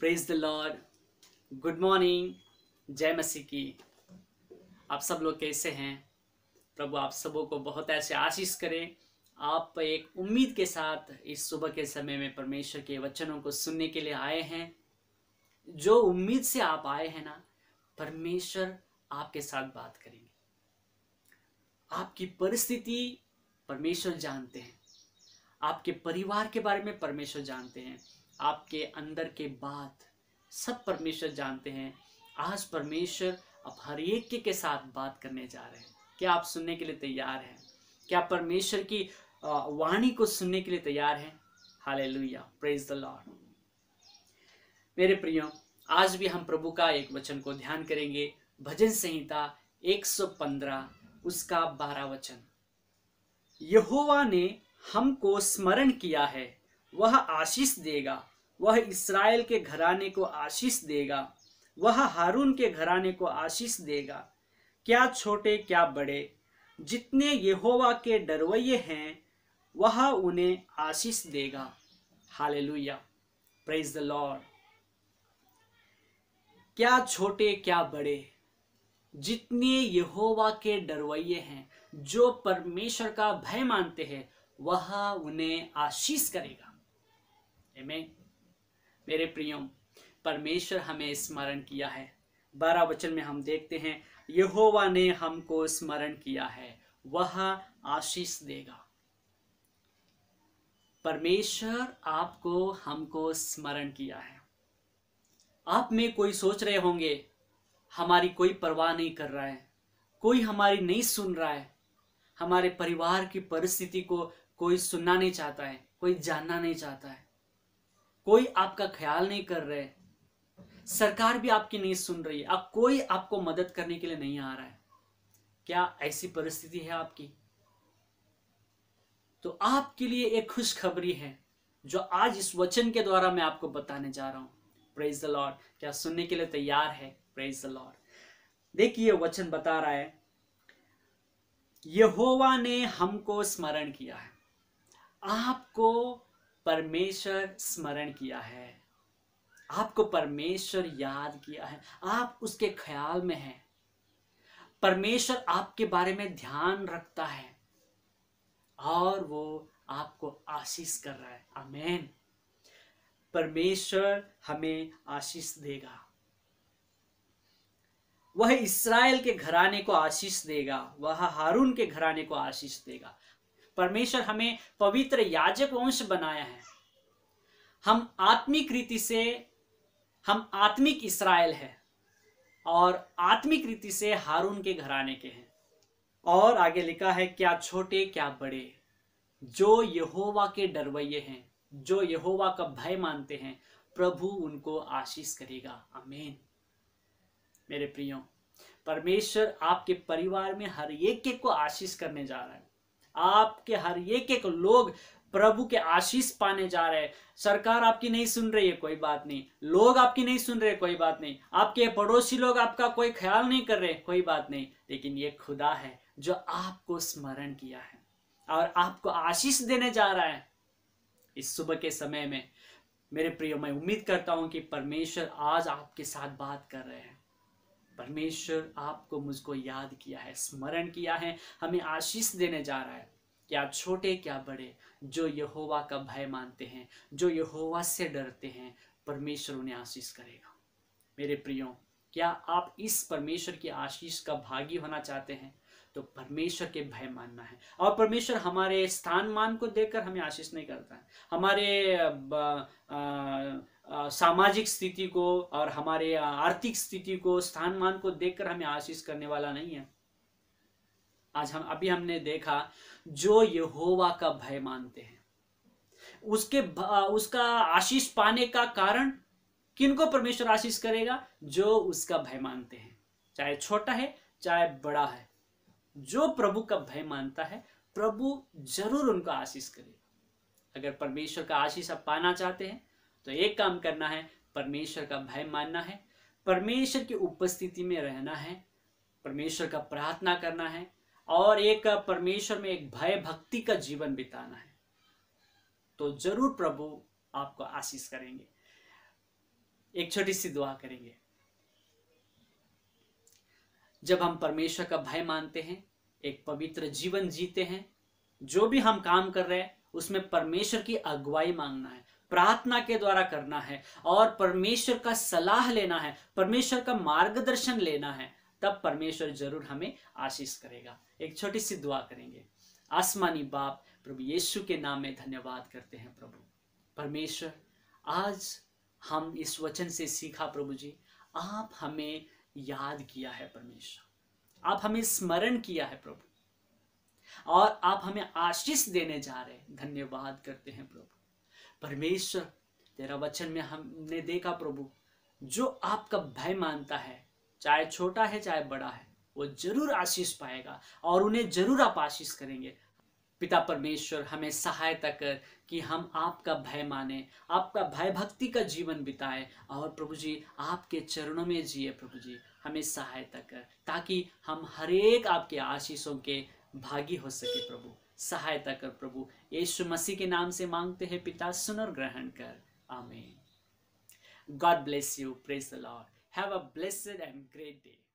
praise the lord good morning जय मसीह की आप सब लोग कैसे हैं प्रभु आप सबों को बहुत ऐसे आशीष करें आप एक उम्मीद के साथ इस सुबह के समय में परमेश्वर के वचनों को सुनने के लिए आए हैं जो उम्मीद से आप आए हैं ना परमेश्वर आपके साथ बात करेंगे आपकी परिस्थिति परमेश्वर जानते हैं आपके परिवार के बारे में परमेश्वर जानते हैं आपके अंदर के बात सब परमेश्वर जानते हैं आज परमेश्वर आप हर एक के, के साथ बात करने जा रहे हैं क्या आप सुनने के लिए तैयार हैं क्या परमेश्वर की वाणी को सुनने के लिए तैयार हैं हाले लुया प्रेज द लॉर्ड मेरे प्रियो आज भी हम प्रभु का एक वचन को ध्यान करेंगे भजन संहिता 115 उसका बारह वचन यहोवा ने हमको स्मरण किया है वह आशीष देगा वह इसराइल के घराने को आशीष देगा वह हारून के घराने को आशीष देगा क्या छोटे क्या बड़े जितने यहोवा के डरवैये हैं वह उन्हें आशीष देगा हालेलुया प्रेज द लॉर्ड क्या छोटे क्या बड़े जितने यहोवा के डरवैये हैं जो परमेश्वर का भय मानते हैं वह उन्हें आशीष करेगा हमें मेरे प्रियम परमेश्वर हमें स्मरण किया है बारह वचन में हम देखते हैं यहोवा ने हमको स्मरण किया है वह आशीष देगा परमेश्वर आपको हमको स्मरण किया है आप में कोई सोच रहे होंगे हमारी कोई परवाह नहीं कर रहा है कोई हमारी नहीं सुन रहा है हमारे परिवार की परिस्थिति को कोई सुनना नहीं चाहता है कोई जानना नहीं चाहता है कोई आपका ख्याल नहीं कर रहे सरकार भी आपकी नहीं सुन रही है आप कोई आपको मदद करने के लिए नहीं आ रहा है क्या ऐसी परिस्थिति है आपकी तो आपके लिए एक खुशखबरी है जो आज इस वचन के द्वारा मैं आपको बताने जा रहा हूं प्रेज द लॉर्ड क्या सुनने के लिए तैयार है प्रेज द लॉर्ड देखिए वचन बता रहा है यहोवा ने हमको स्मरण किया है आपको परमेश्वर स्मरण किया है आपको परमेश्वर याद किया है आप उसके ख्याल में हैं परमेश्वर आपके बारे में ध्यान रखता है और वो आपको आशीष कर रहा है अमेन परमेश्वर हमें आशीष देगा वह इसराइल के घराने को आशीष देगा वह हारून के घराने को आशीष देगा परमेश्वर हमें पवित्र याजक वंश बनाया है हम आत्मिक रीति से हम आत्मिक इसराइल है और आत्मिक रीति से हारून के घराने के हैं और आगे लिखा है क्या छोटे क्या बड़े जो यहोवा के डरवैये हैं जो यहोवा का भय मानते हैं प्रभु उनको आशीष करेगा अमेन मेरे प्रियो परमेश्वर आपके परिवार में हर एक एक को आशीष करने जा रहा है आपके हर एक एक लोग प्रभु के आशीष पाने जा रहे हैं सरकार आपकी नहीं सुन रही है कोई बात नहीं लोग आपकी नहीं सुन रहे कोई बात नहीं आपके पड़ोसी लोग आपका कोई ख्याल नहीं कर रहे कोई बात नहीं लेकिन ये खुदा है जो आपको स्मरण किया है और आपको आशीष देने जा रहा है इस सुबह के समय में मेरे प्रियो मैं उम्मीद करता हूं कि परमेश्वर आज आपके साथ बात कर रहे हैं परमेश्वर आपको मुझको याद किया है स्मरण किया है हमें आशीष देने जा रहा है क्या छोटे क्या बड़े जो यहोवा का भय मानते हैं जो यहोवा से डरते हैं परमेश्वर उन्हें आशीष करेगा मेरे प्रियो क्या आप इस परमेश्वर की आशीष का भागी होना चाहते हैं तो परमेश्वर के भय मानना है और परमेश्वर हमारे स्थान मान को देखकर हमें आशीष नहीं करता है हमारे सामाजिक स्थिति को और हमारे आर्थिक स्थिति को स्थान मान को देखकर हमें आशीष करने वाला नहीं है आज हम अभी हमने देखा जो यहोवा का भय मानते हैं उसके उसका आशीष पाने का कारण किनको परमेश्वर आशीष करेगा जो उसका भय मानते हैं चाहे छोटा है चाहे बड़ा है जो प्रभु का भय मानता है प्रभु जरूर उनका आशीष करेगा अगर परमेश्वर का आशीष आप पाना चाहते हैं तो एक काम करना है परमेश्वर का भय मानना है परमेश्वर की उपस्थिति में रहना है परमेश्वर का प्रार्थना करना है और एक परमेश्वर में एक भय भक्ति का जीवन बिताना है तो जरूर प्रभु आपको आशीष करेंगे एक छोटी सी दुआ करेंगे जब हम परमेश्वर का भय मानते हैं एक पवित्र जीवन जीते हैं जो भी हम काम कर रहे हैं उसमें परमेश्वर की अगुवाई मांगना है प्रार्थना के द्वारा करना है और परमेश्वर का सलाह लेना है परमेश्वर का मार्गदर्शन लेना है तब परमेश्वर जरूर हमें आशीष करेगा एक छोटी सी दुआ करेंगे आसमानी बाप प्रभु यीशु के नाम में धन्यवाद करते हैं प्रभु परमेश्वर आज हम इस वचन से सीखा प्रभु जी आप हमें याद किया है परमेश्वर आप हमें स्मरण किया है प्रभु और आप हमें आशीष देने जा रहे हैं धन्यवाद करते हैं प्रभु परमेश्वर तेरा वचन में हमने देखा प्रभु जो आपका भय मानता है चाहे छोटा है चाहे बड़ा है वो जरूर आशीष पाएगा और उन्हें जरूर आप आशीष करेंगे पिता परमेश्वर हमें सहायता कर कि हम आपका भय माने आपका भय भक्ति का जीवन बिताएं और प्रभु जी आपके चरणों में जिए प्रभु जी हमें सहायता कर ताकि हम हरेक आपके आशीषों के भागी हो सके प्रभु सहायता कर प्रभु यीशु मसीह के नाम से मांगते हैं पिता सुन और ग्रहण कर amen god bless you praise the lord have a blessed and great day